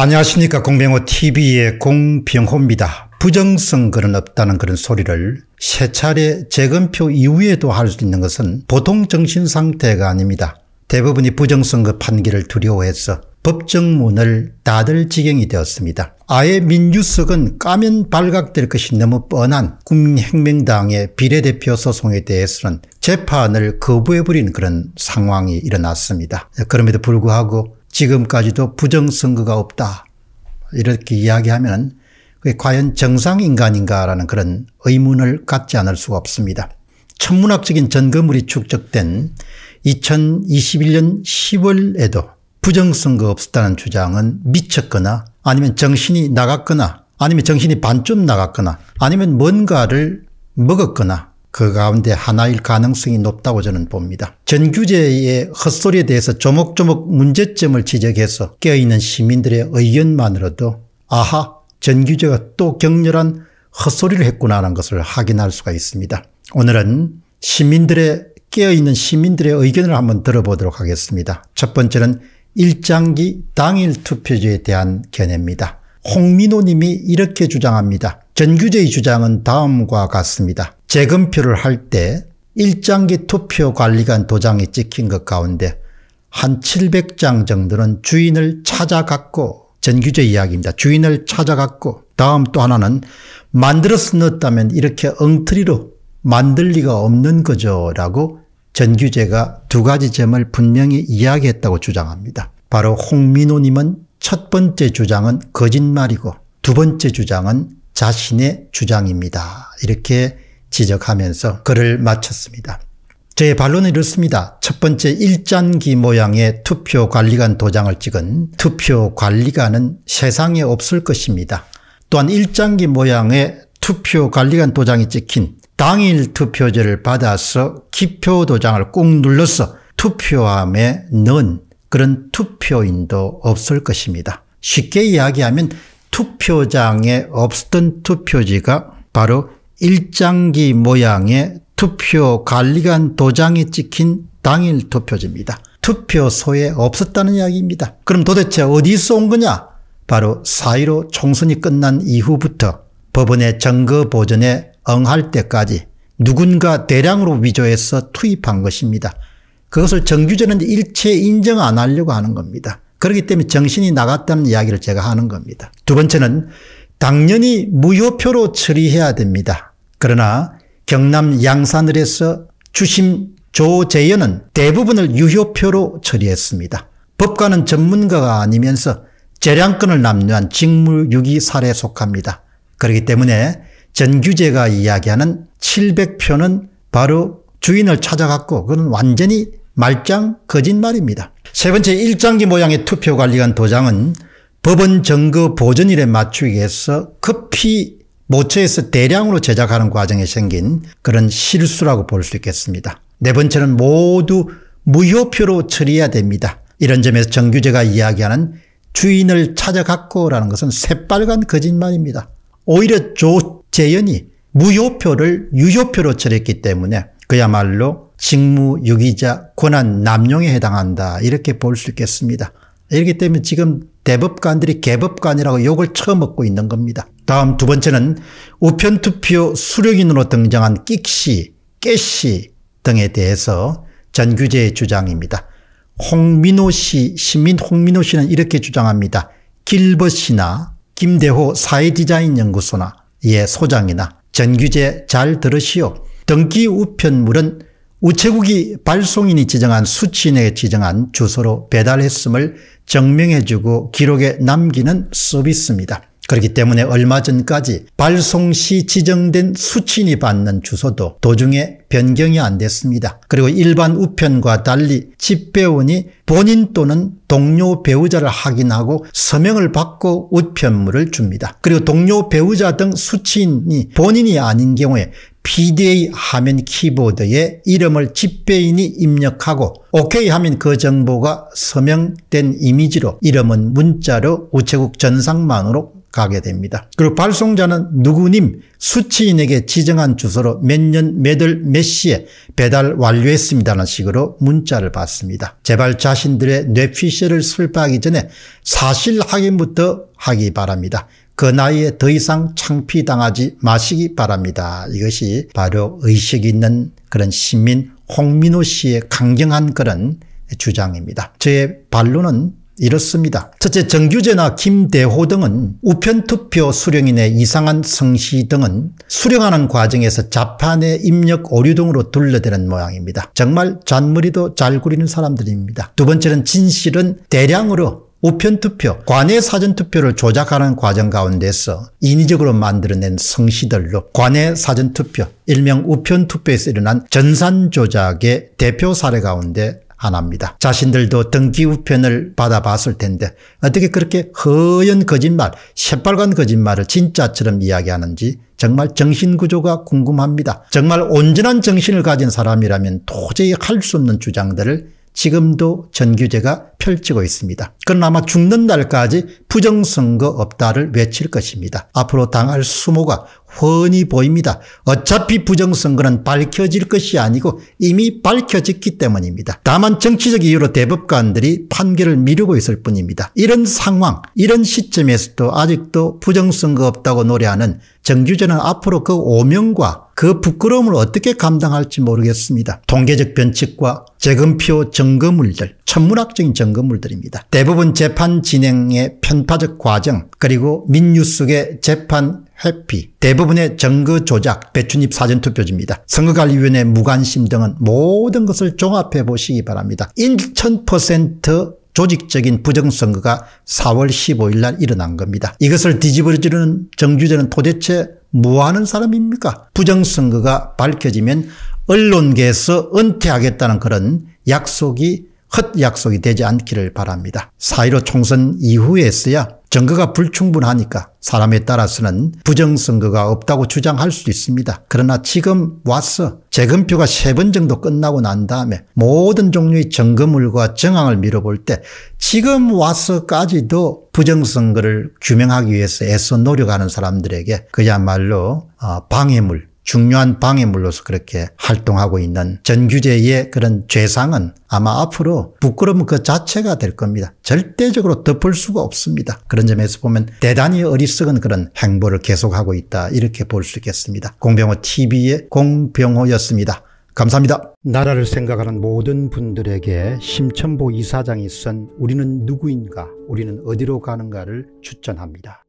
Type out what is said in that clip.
안녕하십니까 공병호 tv의 공병호입니다. 부정선거는 없다는 그런 소리를 세 차례 재검표 이후에도 할 수 있는 것은 보통 정신상태가 아닙니다. 대부분이 부정선거 그 판결을 두려워해서 법정문을 닫을 지경이 되었습니다. 아예 민주석은 까면 발각될 것이 너무 뻔한 국민혁명당의 비례대표 소송에 대해서는 재판을 거부해버린 그런 상황이 일어났습니다. 그럼에도 불구하고 지금까지도 부정선거가 없다. 이렇게 이야기하면 그게 과연 정상인간인가라는 그런 의문을 갖지 않을 수가 없습니다. 천문학적인 전거물이 축적된 2021년 10월에도 부정선거 없었다는 주장은 미쳤거나 아니면 정신이 나갔거나 아니면 정신이 반쯤 나갔거나 아니면 뭔가를 먹었거나 그 가운데 하나일 가능성이 높다고 저는 봅니다. 전규제의 헛소리에 대해서 조목조목 문제점을 지적해서 깨어있는 시민들의 의견만으로도 아하 전규제가 또 격렬한 헛소리를 했구나 하는 것을 확인할 수가 있습니다. 오늘은 시민들의 깨어있는 시민들의 의견을 한번 들어보도록 하겠습니다. 첫 번째는 일장기 당일 투표제에 대한 견해입니다. 홍민호 님이 이렇게 주장합니다. 전규제의 주장은 다음과 같습니다. 재검표를 할 때 1장기 투표관리관 도장이 찍힌 것 가운데 한 700장 정도는 주인을 찾아갔고 전규제 이야기입니다. 주인을 찾아갔고 다음 또 하나는 만들어서 넣었다면 이렇게 엉터리로 만들 리가 없는 거죠 라고 전규제가 두 가지 점을 분명히 이야기했다고 주장합니다. 바로 홍민호님은 첫 번째 주장은 거짓말이고 두 번째 주장은 자신의 주장입니다. 이렇게 지적하면서 글을 마쳤습니다. 저의 반론은 이렇습니다. 첫 번째 일잔기 모양의 투표관리관 도장을 찍은 투표관리관은 세상에 없을 것입니다. 또한 일잔기 모양의 투표관리관 도장이 찍힌 당일 투표제를 받아서 기표 도장을 꾹 눌러서 투표함에 넣은 그런 투표인도 없을 것입니다. 쉽게 이야기하면 투표장에 없던 투표지가 바로 일장기 모양의 투표 관리관 도장이 찍힌 당일 투표지입니다. 투표소에 없었다는 이야기입니다. 그럼 도대체 어디서 온 거냐? 바로 사1로 총선이 끝난 이후부터 법원의 정거 보전에 응할 때까지 누군가 대량으로 위조해서 투입한 것입니다. 그것을 정규제는 일체 인정 안 하려고 하는 겁니다. 그렇기 때문에 정신이 나갔다는 이야기를 제가 하는 겁니다. 두 번째는 당연히 무효표로 처리해야 됩니다. 그러나 경남 양산을해서 주심 조재현은 대부분을 유효표로 처리했습니다. 법관은 전문가가 아니면서 재량권을 남용한 직무유기 사례에 속합니다. 그렇기 때문에 전규제가 이야기하는 700표는 바로 주인을 찾아갔고 그건 완전히 말짱 거짓말입니다. 세 번째 일장기 모양의 투표관리관 도장은 법원 정거 보존일에 맞추기 위해서 급히 모처에서 대량으로 제작하는 과정에 생긴 그런 실수라고 볼 수 있겠습니다. 네 번째는 모두 무효표로 처리해야 됩니다. 이런 점에서 정규제가 이야기하는 주인을 찾아갔고라는 것은 새빨간 거짓말입니다. 오히려 조재현이 무효표를 유효표로 처리했기 때문에 그야말로 직무유기자 권한 남용에 해당한다 이렇게 볼 수 있겠습니다. 이렇기 때문에 지금 대법관들이 개법관이라고 욕을 처먹고 있는 겁니다. 다음 두 번째는 우편투표 수령인으로 등장한 끽시, 깨시 등에 대해서 전규제의 주장입니다. 홍민호 씨, 시민 홍민호 씨는 이렇게 주장합니다. 길벗이나 김대호 사회디자인연구소나 예 소장이나 전규제 잘 들으시오. 등기 우편물은 우체국이 발송인이 지정한 수치내에 지정한 주소로 배달했음을 증명해주고 기록에 남기는 서비스입니다. 그렇기 때문에 얼마 전까지 발송 시 지정된 수친이 받는 주소도 도중에 변경이 안 됐습니다. 그리고 일반 우편과 달리 집배원이 본인 또는 동료 배우자를 확인하고 서명을 받고 우편물을 줍니다. 그리고 동료 배우자 등 수친이 본인이 아닌 경우에 PDA 화면 키보드에 이름을 집배인이 입력하고 OK 하면 그 정보가 서명된 이미지로 이름은 문자로 우체국 전상망으로 가게 됩니다. 그리고 발송자는 누구님 수취인에게 지정한 주소로 몇 년 몇 월 몇 시에 배달 완료했습니다라는 식으로 문자를 받습니다. 제발 자신들의 뇌피셜을 설파하기 전에 사실 확인부터 하기 바랍니다. 그 나이에 더 이상 창피당하지 마시기 바랍니다. 이것이 바로 의식 있는 그런 시민 홍민호 씨의 강경한 그런 주장입니다. 저의 반론은 이렇습니다. 첫째 정규제나 김대호 등은 우편투표 수령인의 이상한 성시 등은 수령하는 과정에서 자판의 입력 오류 등으로 둘러대는 모양입니다. 정말 잔머리도 잘 구리는 사람들입니다. 두 번째는 진실은 대량으로 우편투표, 관외 사전투표를 조작하는 과정 가운데서 인위적으로 만들어낸 성시들로 관외 사전투표, 일명 우편투표에서 일어난 전산조작의 대표 사례 가운데 하나입니다. 자신들도 등기 우편을 받아봤을 텐데 어떻게 그렇게 허연 거짓말, 새빨간 거짓말을 진짜처럼 이야기하는지 정말 정신구조가 궁금합니다. 정말 온전한 정신을 가진 사람이라면 도저히 할 수 없는 주장들을 지금도 전규제가 펼치고 있습니다. 그는 아마 죽는 날까지 부정선거 없다를 외칠 것입니다. 앞으로 당할 수모가 훤히 보입니다. 어차피 부정선거는 밝혀질 것이 아니고 이미 밝혀졌기 때문입니다. 다만 정치적 이유로 대법관들이 판결을 미루고 있을 뿐입니다. 이런 상황 이런 시점에서도 아직도 부정선거 없다고 노래하는 정규재는 앞으로 그 오명과 그 부끄러움을 어떻게 감당할지 모르겠습니다. 통계적 변칙과 재금표 점거물들, 천문학적인 점거물들입니다. 대부분 재판 진행의 편파적 과정 그리고 민유 속의 재판 해피. 대부분의 정거 조작, 배춘입 사전투표지입니다. 선거관리위원회 무관심 등은 모든 것을 종합해 보시기 바랍니다. 1000% 조직적인 부정선거가 4월 15일 날 일어난 겁니다. 이것을 뒤집어지는 정규제는 도대체 뭐하는 사람입니까? 부정선거가 밝혀지면 언론계에서 은퇴하겠다는 그런 약속이 헛 약속이 되지 않기를 바랍니다. 4.15 총선 이후에서야 증거가 불충분하니까 사람에 따라서는 부정선거가 없다고 주장할 수 있습니다. 그러나 지금 와서 재검표가 세 번 정도 끝나고 난 다음에 모든 종류의 증거물과 정황을 밀어볼 때 지금 와서까지도 부정선거를 규명하기 위해서 애써 노력하는 사람들에게 그야말로 아, 방해물 중요한 방해물로서 그렇게 활동하고 있는 전규제의 그런 죄상은 아마 앞으로 부끄러움 그 자체가 될 겁니다. 절대적으로 덮을 수가 없습니다. 그런 점에서 보면 대단히 어리석은 그런 행보를 계속하고 있다 이렇게 볼 수 있겠습니다. 공병호TV의 공병호였습니다. 감사합니다. 나라를 생각하는 모든 분들에게 심천보 이사장이 쓴 우리는 누구인가 우리는 어디로 가는가를 추천합니다.